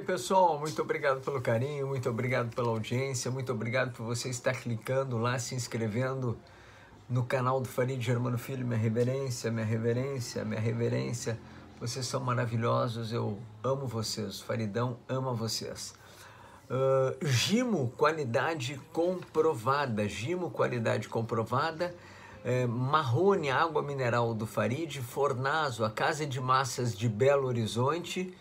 bem, pessoal? Muito obrigado pelo carinho, muito obrigado pela audiência, muito obrigado por você estar clicando lá, se inscrevendo no canal do Farid Germano Filho. Minha reverência, minha reverência, minha reverência. Vocês são maravilhosos, eu amo vocês. Faridão ama vocês. Uh, Gimo, qualidade comprovada. Gimo, qualidade comprovada. É, Marrone, água mineral do Farid. Fornazo, a casa de massas de Belo Horizonte.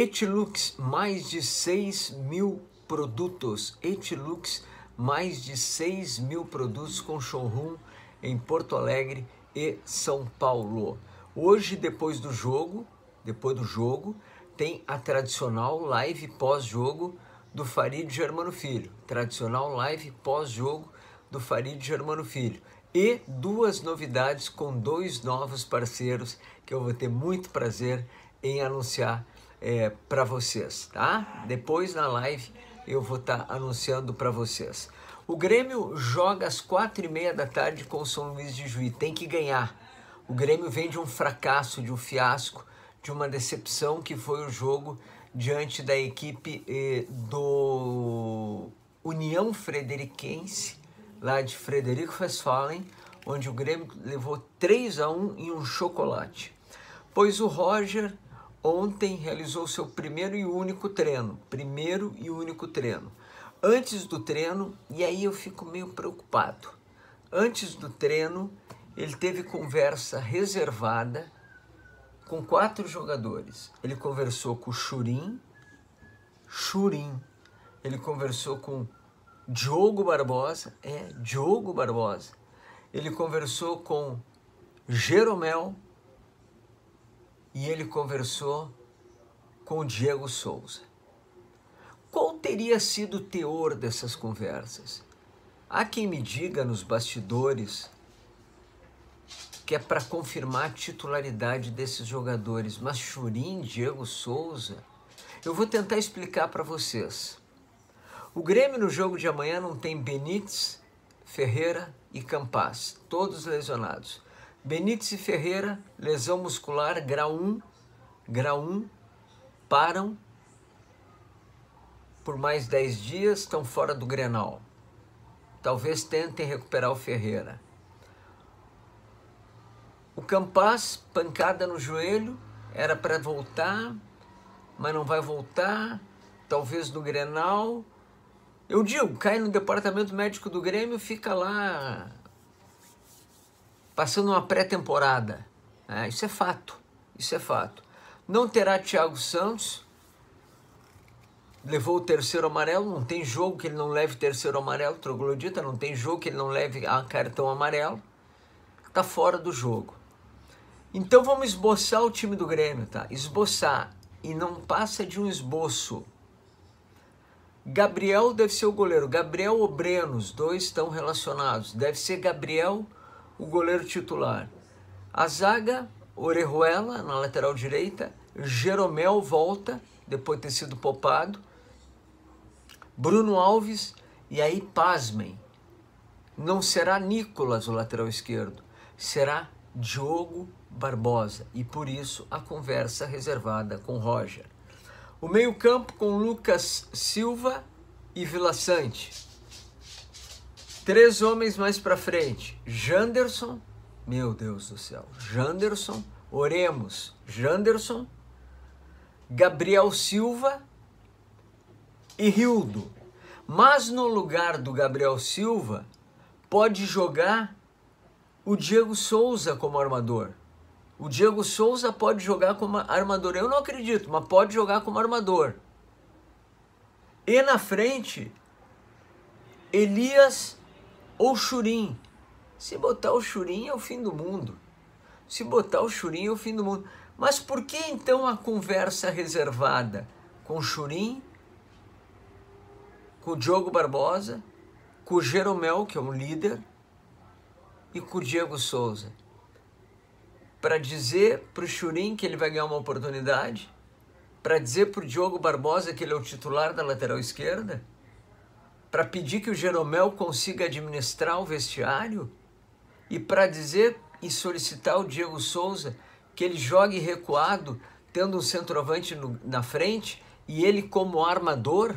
Etilux, mais de 6 mil produtos. Etilux, mais de 6 mil produtos com showroom em Porto Alegre e São Paulo. Hoje, depois do jogo, depois do jogo, tem a tradicional live pós-jogo do Farid Germano Filho. Tradicional live pós-jogo do Farid Germano Filho. E duas novidades com dois novos parceiros que eu vou ter muito prazer em anunciar é, para vocês, tá? Depois na live eu vou estar tá anunciando para vocês. O Grêmio joga às quatro e meia da tarde com o São Luís de Juiz, tem que ganhar. O Grêmio vem de um fracasso, de um fiasco, de uma decepção que foi o jogo diante da equipe eh, do União Frederiquense, lá de Frederico Westphalen, onde o Grêmio levou 3 a 1 em um chocolate. Pois o Roger ontem realizou seu primeiro e único treino. Primeiro e único treino. Antes do treino, e aí eu fico meio preocupado. Antes do treino, ele teve conversa reservada com quatro jogadores. Ele conversou com o Churin, Churin. Ele conversou com Diogo Barbosa, é, Diogo Barbosa. Ele conversou com Jeromel, e ele conversou com Diego Souza. Qual teria sido o teor dessas conversas? Há quem me diga nos bastidores que é para confirmar a titularidade desses jogadores, mas Churim, Diego Souza, eu vou tentar explicar para vocês. O Grêmio no jogo de amanhã não tem Benítez, Ferreira e Campas, todos lesionados. Benítez e Ferreira, lesão muscular, grau 1, grau 1, param por mais 10 dias, estão fora do Grenal. Talvez tentem recuperar o Ferreira. O Campaz, pancada no joelho, era para voltar, mas não vai voltar, talvez no Grenal. Eu digo, cai no departamento médico do Grêmio, fica lá passando uma pré-temporada. É, isso é fato. Isso é fato. Não terá Thiago Santos. Levou o terceiro amarelo. Não tem jogo que ele não leve terceiro amarelo. Troglodita, não tem jogo que ele não leve a cartão amarelo. Tá fora do jogo. Então vamos esboçar o time do Grêmio, tá? Esboçar. E não passa de um esboço. Gabriel deve ser o goleiro. Gabriel ou Breno, os dois estão relacionados. Deve ser Gabriel o goleiro titular. A zaga, Orejuela na lateral direita, Jeromel volta depois de ter sido poupado, Bruno Alves e aí pasmem. Não será Nicolas o lateral esquerdo, será Diogo Barbosa e por isso a conversa reservada com Roger. O meio-campo com Lucas Silva e Vila Sante. Três homens mais para frente, Janderson, meu Deus do céu, Janderson, Oremos, Janderson, Gabriel Silva e Rildo. Mas no lugar do Gabriel Silva, pode jogar o Diego Souza como armador. O Diego Souza pode jogar como armador. Eu não acredito, mas pode jogar como armador. E na frente, Elias ou churim. Se botar o churim é o fim do mundo. Se botar o churim é o fim do mundo. Mas por que então a conversa reservada com o churim, com o Diogo Barbosa, com o Jeromel, que é um líder, e com o Diego Souza? Para dizer para o churim que ele vai ganhar uma oportunidade? Para dizer para o Diogo Barbosa que ele é o titular da lateral esquerda? para pedir que o Jeromel consiga administrar o vestiário e para dizer e solicitar ao Diego Souza que ele jogue recuado, tendo um centroavante no, na frente e ele como armador?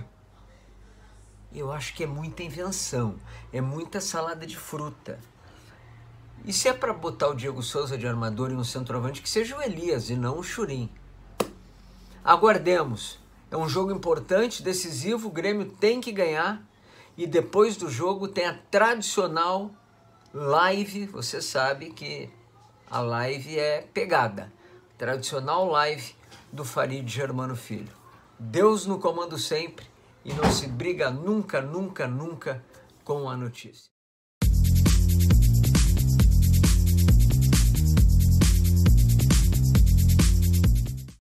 Eu acho que é muita invenção, é muita salada de fruta. E se é para botar o Diego Souza de armador e um centroavante, que seja o Elias e não o Churim. Aguardemos. É um jogo importante, decisivo, o Grêmio tem que ganhar e depois do jogo tem a tradicional live. Você sabe que a live é pegada. Tradicional live do Farid Germano Filho. Deus no comando sempre e não se briga nunca, nunca, nunca com a notícia.